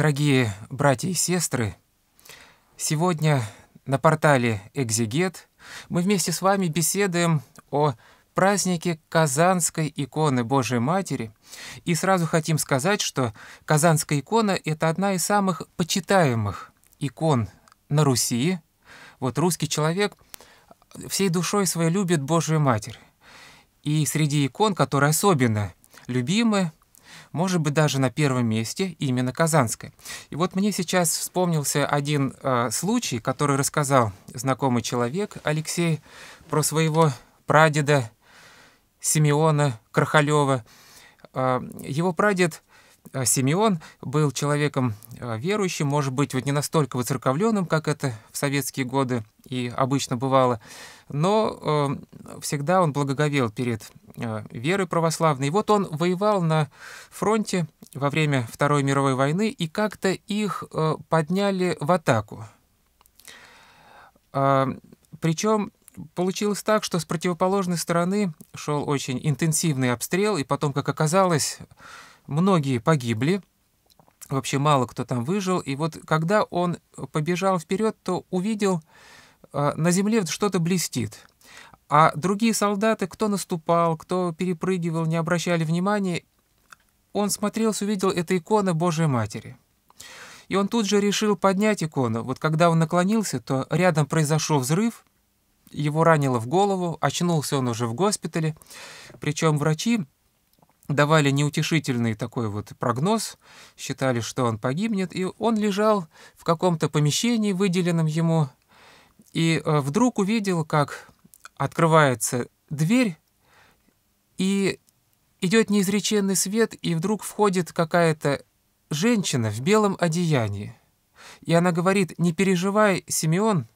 Дорогие братья и сестры, сегодня на портале «Экзегет» мы вместе с вами беседуем о празднике Казанской иконы Божией Матери. И сразу хотим сказать, что Казанская икона – это одна из самых почитаемых икон на Руси. Вот русский человек всей душой своей любит Божию Матерь. И среди икон, которые особенно любимы, может быть, даже на первом месте именно казанской. И вот мне сейчас вспомнился один э, случай, который рассказал знакомый человек Алексей про своего прадеда Симеона Крахалева. Э, его прадед – Э, Симеон был человеком э, верующим, может быть, вот не настолько выцерковленным, как это в советские годы и обычно бывало, но э, всегда он благоговел перед верой православной. И вот он воевал на фронте во время Второй мировой войны, и как-то их подняли в атаку. Причем получилось так, что с противоположной стороны шел очень интенсивный обстрел, и потом, как оказалось, Многие погибли, вообще мало кто там выжил. И вот когда он побежал вперед, то увидел, а, на земле что-то блестит. А другие солдаты, кто наступал, кто перепрыгивал, не обращали внимания, он смотрел, увидел, это икона Божьей Матери. И он тут же решил поднять икону. Вот когда он наклонился, то рядом произошел взрыв, его ранило в голову, очнулся он уже в госпитале. Причем врачи давали неутешительный такой вот прогноз, считали, что он погибнет, и он лежал в каком-то помещении, выделенном ему, и э, вдруг увидел, как открывается дверь, и идет неизреченный свет, и вдруг входит какая-то женщина в белом одеянии. И она говорит, не переживай, Симеон,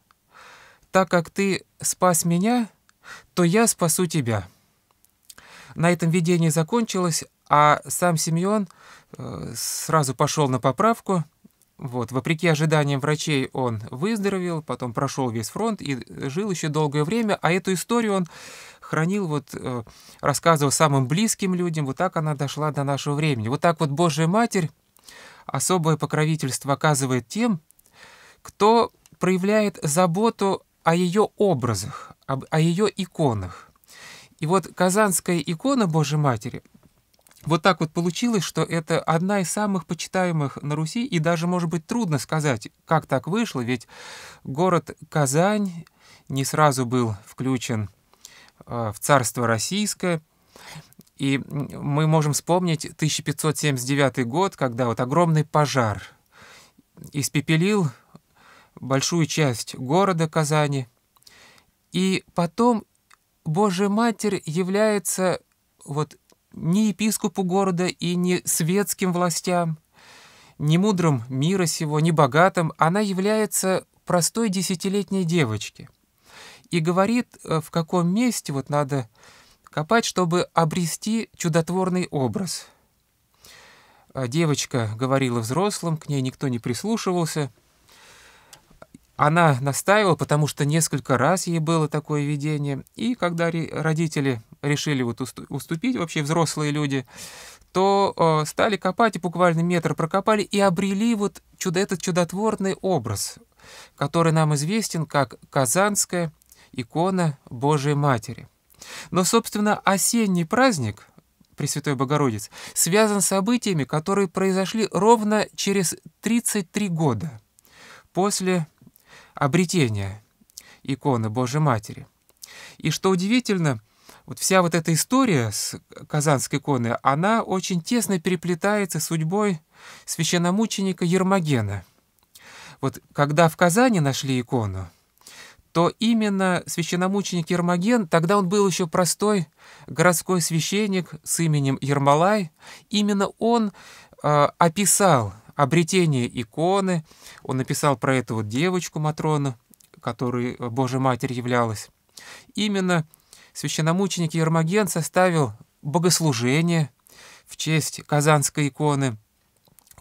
так как ты спас меня, то я спасу тебя. На этом видение закончилось, а сам Симеон э, сразу пошел на поправку. Вот, вопреки ожиданиям врачей он выздоровел, потом прошел весь фронт и жил еще долгое время, а эту историю он хранил, вот, э, рассказывал самым близким людям, вот так она дошла до нашего времени. Вот так вот Божья Матерь особое покровительство оказывает тем, кто проявляет заботу о ее образах, об, о ее иконах. И вот казанская икона Божьей Матери, вот так вот получилось, что это одна из самых почитаемых на Руси, и даже, может быть, трудно сказать, как так вышло, ведь город Казань не сразу был включен э, в царство российское, и мы можем вспомнить 1579 год, когда вот огромный пожар испепелил большую часть города Казани. И потом Божья Матерь является вот не епископу города и не светским властям, не мудрым мира сего, не богатым, она является простой десятилетней девочке и говорит, э, в каком месте вот надо копать, чтобы обрести чудотворный образ. Э, девочка говорила взрослым, к ней никто не прислушивался — она настаивала, потому что несколько раз ей было такое видение, и когда родители решили вот уступить, вообще взрослые люди, то э, стали копать и буквально метр прокопали и обрели вот чудо, этот чудотворный образ, который нам известен как Казанская икона Божией Матери. Но, собственно, осенний праздник Пресвятой Богородицы связан с событиями, которые произошли ровно через 33 года после обретения иконы Божьей Матери. И что удивительно, вот вся вот эта история с Казанской иконы, она очень тесно переплетается с судьбой священномученика Ермогена. Вот когда в Казани нашли икону, то именно священномученик Ермоген, тогда он был еще простой городской священник с именем Ермолай, именно он э, описал обретение иконы. Он написал про эту вот девочку Матрону, которой э, Божья Матерь являлась. Именно священномученик Ермоген составил богослужение в честь Казанской иконы.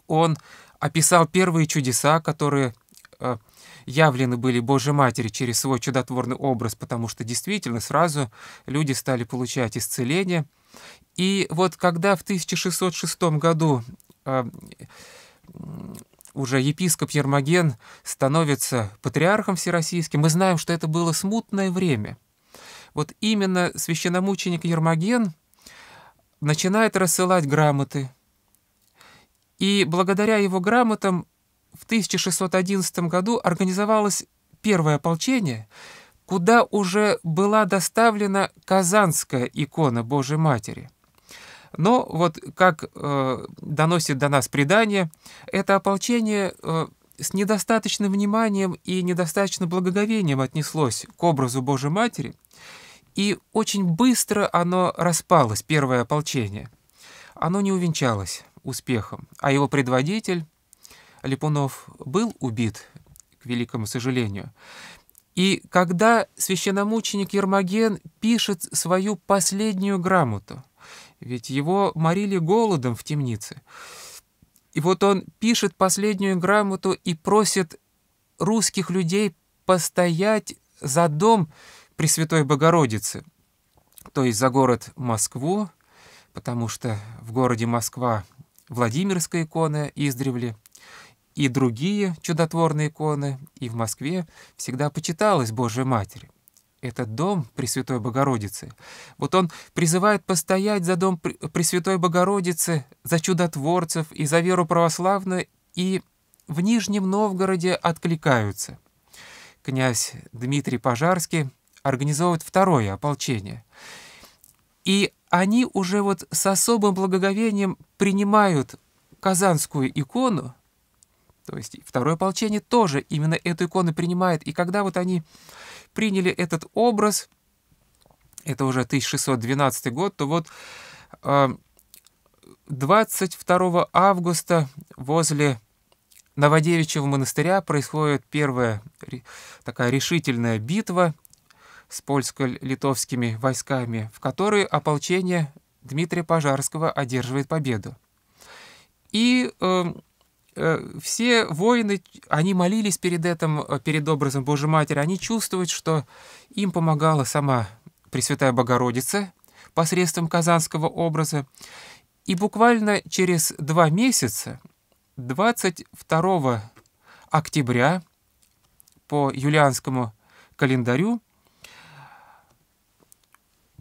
Он описал первые чудеса, которые э, явлены были Божьей Матери через свой чудотворный образ, потому что действительно сразу люди стали получать исцеление. И вот когда в 1606 году э, уже епископ Ермоген становится патриархом всероссийским, мы знаем, что это было смутное время. Вот именно священномученик Ермоген начинает рассылать грамоты. И благодаря его грамотам в 1611 году организовалось первое ополчение, куда уже была доставлена Казанская икона Божьей Матери. Но вот как э, доносит до нас предание, это ополчение э, с недостаточным вниманием и недостаточным благоговением отнеслось к образу Божьей Матери, и очень быстро оно распалось, первое ополчение. Оно не увенчалось успехом, а его предводитель Липунов был убит, к великому сожалению. И когда священномученик Ермоген пишет свою последнюю грамоту – ведь его морили голодом в темнице. И вот он пишет последнюю грамоту и просит русских людей постоять за дом Пресвятой Богородицы, то есть за город Москву, потому что в городе Москва Владимирская икона издревле, и другие чудотворные иконы, и в Москве всегда почиталась Божья Матерь этот дом Пресвятой Богородицы. Вот он призывает постоять за дом Пресвятой Богородицы, за чудотворцев и за веру православную, и в Нижнем Новгороде откликаются. Князь Дмитрий Пожарский организовывает второе ополчение. И они уже вот с особым благоговением принимают казанскую икону, то есть второе ополчение тоже именно эту икону принимает. И когда вот они приняли этот образ, это уже 1612 год, то вот 22 а, августа возле Новодевичьего монастыря происходит первая такая решительная битва с польско-литовскими войсками, в которой ополчение Дмитрия Пожарского одерживает победу. И э, Э, все воины, они молились перед этим, э, перед образом Божьей Матери, они чувствуют, что им помогала сама Пресвятая Богородица посредством казанского образа. И буквально через два месяца, 22 октября по юлианскому календарю,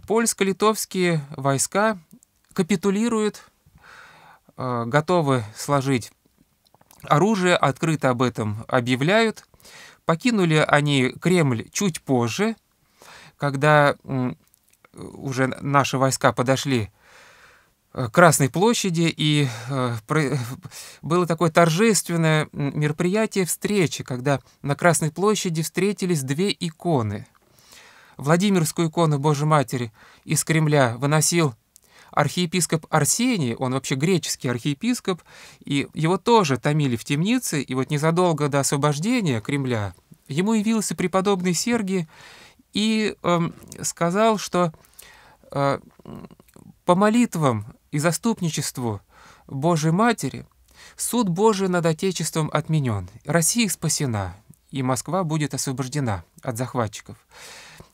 польско-литовские войска капитулируют, э, готовы сложить Оружие открыто об этом объявляют. Покинули они Кремль чуть позже, когда уже наши войска подошли э, к Красной площади, и э, было такое торжественное мероприятие встречи, когда на Красной площади встретились две иконы. Владимирскую икону Божьей Матери из Кремля выносил архиепископ Арсений, он вообще греческий архиепископ, и его тоже томили в темнице, и вот незадолго до освобождения Кремля ему явился преподобный Сергий и э, сказал, что э, по молитвам и заступничеству Божьей Матери суд Божий над Отечеством отменен, Россия спасена, и Москва будет освобождена от захватчиков.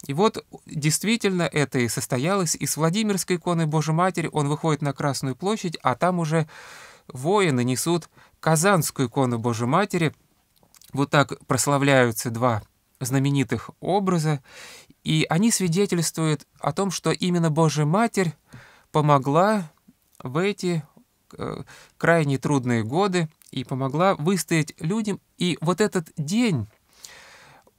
И вот действительно это и состоялось. Из Владимирской иконы Божьей Матери он выходит на Красную площадь, а там уже воины несут Казанскую икону Божьей Матери. Вот так прославляются два знаменитых образа, и они свидетельствуют о том, что именно Божья Матерь помогла в эти э, крайне трудные годы и помогла выстоять людям. И вот этот день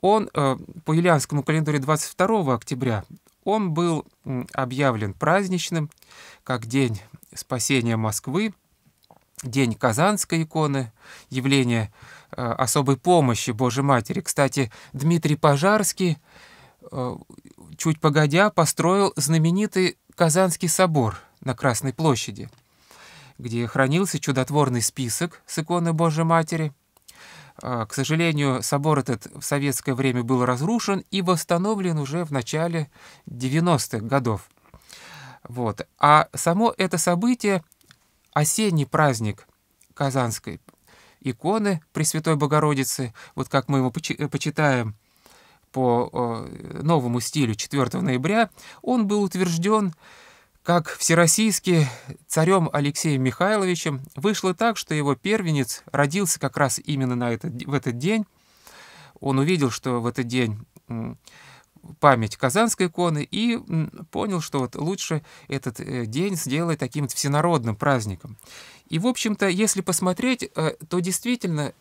он э, по юлианскому календарю 22 октября он был объявлен праздничным, как День спасения Москвы, День Казанской иконы, явление э, особой помощи Божьей Матери. Кстати, Дмитрий Пожарский э, чуть погодя построил знаменитый Казанский собор на Красной площади, где хранился чудотворный список с иконы Божьей Матери – а, к сожалению, собор этот в советское время был разрушен и восстановлен уже в начале 90-х годов. Вот. А само это событие, осенний праздник Казанской иконы Пресвятой Богородицы, вот как мы его почитаем по э, новому стилю 4 ноября, он был утвержден как всероссийски царем Алексеем Михайловичем вышло так, что его первенец родился как раз именно на этот, в этот день. Он увидел, что в этот день память Казанской иконы и понял, что вот лучше этот э, день сделать таким всенародным праздником. И, в общем-то, если посмотреть, э, то действительно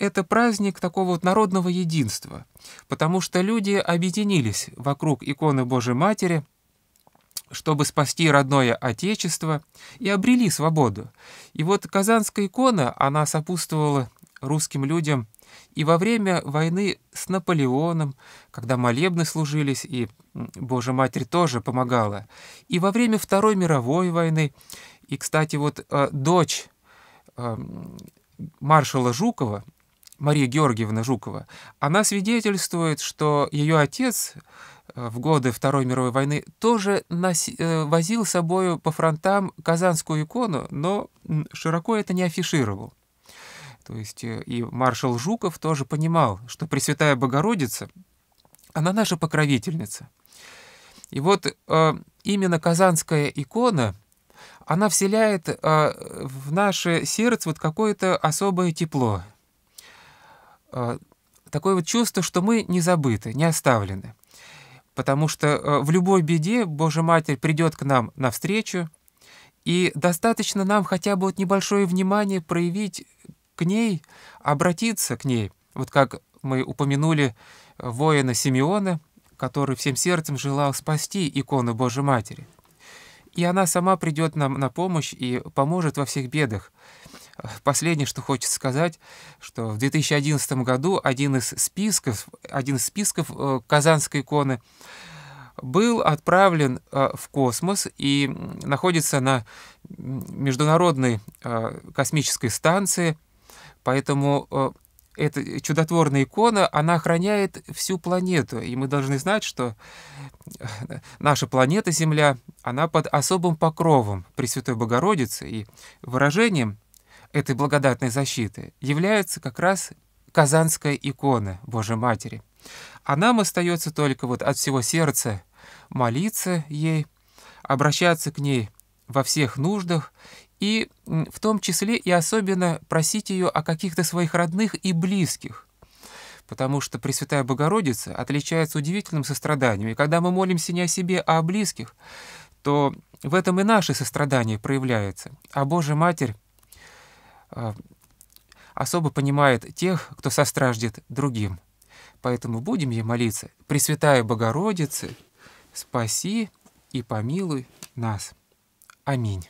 это праздник такого вот народного единства, потому что люди объединились вокруг иконы Божьей Матери – чтобы спасти родное Отечество и обрели свободу. И вот Казанская икона, она сопутствовала русским людям и во время войны с Наполеоном, когда молебны служились, и Божья Матерь тоже помогала, и во время Второй мировой войны, и, кстати, вот э, дочь э, маршала Жукова, Мария Георгиевна Жукова, она свидетельствует, что ее отец Э, в годы Второй мировой войны тоже носи, э, возил с собой по фронтам казанскую икону, но широко это не афишировал. То есть э, и маршал Жуков тоже понимал, что Пресвятая Богородица, она наша покровительница. И вот именно казанская икона, она вселяет в наше сердце вот какое-то особое тепло, такое вот чувство, что мы не забыты, не оставлены потому что э, в любой беде Божья Матерь придет к нам навстречу, и достаточно нам хотя бы вот небольшое внимание проявить к ней, обратиться к ней. Вот как мы упомянули э, воина Симеона, который всем сердцем желал спасти икону Божьей Матери. И она сама придет нам на помощь и поможет во всех бедах. Последнее, что хочется сказать, что в 2011 году один из списков, один из списков э, Казанской иконы был отправлен э, в космос и находится на Международной э, космической станции, поэтому эта чудотворная икона, она охраняет всю планету. И мы должны знать, что наша планета Земля, она под особым покровом Пресвятой Богородицы. И выражением этой благодатной защиты является как раз казанская икона Божьей Матери. А нам остается только вот от всего сердца молиться ей, обращаться к ней во всех нуждах и в том числе и особенно просить ее о каких-то своих родных и близких. Потому что Пресвятая Богородица отличается удивительным состраданием. И когда мы молимся не о себе, а о близких, то в этом и наше сострадание проявляется. А Божья Матерь а, особо понимает тех, кто состраждет другим. Поэтому будем ей молиться. Пресвятая Богородица, спаси и помилуй нас. Аминь.